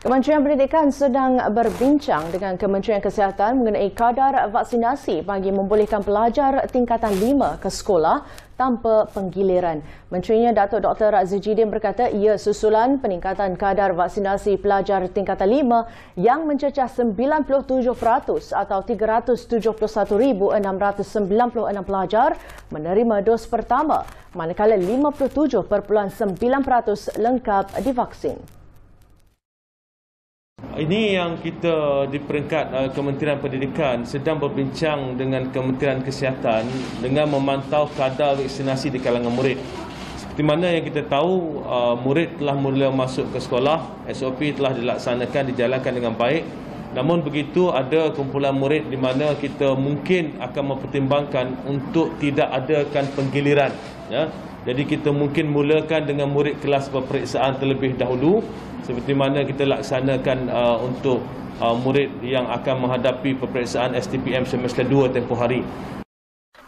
Kementerian Pendidikan sedang berbincang dengan Kementerian Kesihatan mengenai kadar vaksinasi bagi membolehkan pelajar tingkatan 5 ke sekolah tanpa penggiliran. Menterinya Datuk Dr. Razizidin berkata ia susulan peningkatan kadar vaksinasi pelajar tingkatan 5 yang mencecah 97% atau 371,696 pelajar menerima dos pertama manakala 57.9% lengkap divaksin. Ini yang kita di peringkat uh, Kementerian Pendidikan sedang berbincang dengan Kementerian Kesihatan dengan memantau kadar vaksinasi di kalangan murid. Seperti mana yang kita tahu, uh, murid telah mula masuk ke sekolah, SOP telah dilaksanakan, dijalankan dengan baik. Namun begitu ada kumpulan murid di mana kita mungkin akan mempertimbangkan untuk tidak adakan penggiliran ya. Jadi kita mungkin mulakan dengan murid kelas peperiksaan terlebih dahulu seperti mana kita laksanakan uh, untuk uh, murid yang akan menghadapi peperiksaan STPM semester 2 tempoh hari.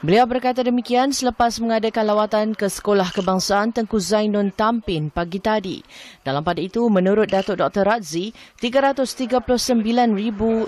Beliau berkata demikian selepas mengadakan lawatan ke Sekolah Kebangsaan Tengku Zainun Tampin pagi tadi. Dalam pada itu, menurut Datuk Dr. Radzi, 339,951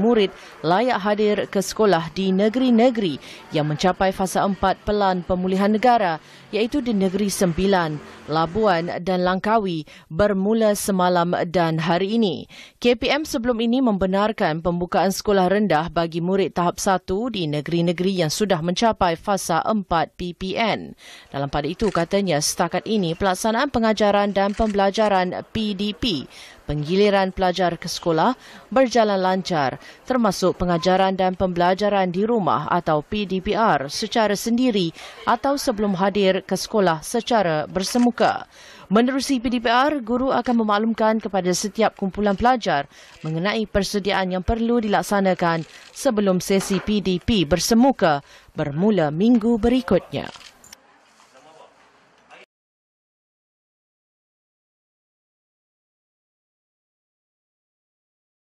murid layak hadir ke sekolah di negeri-negeri yang mencapai fasa 4 pelan pemulihan negara iaitu di Negeri Sembilan, Labuan dan Langkawi bermula semalam dan hari ini. KPM sebelum ini membenarkan pembukaan sekolah rendah bagi murid tahap 1 di negeri negeri-negeri yang sudah mencapai fasa 4 PPN. Dalam pada itu katanya setakat ini pelaksanaan pengajaran dan pembelajaran PDP penggiliran pelajar ke sekolah berjalan lancar termasuk pengajaran dan pembelajaran di rumah atau PDPR secara sendiri atau sebelum hadir ke sekolah secara bersemuka. Menerusi PDPR, guru akan memaklumkan kepada setiap kumpulan pelajar mengenai persediaan yang perlu dilaksanakan sebelum sesi PDP bersemuka bermula minggu berikutnya.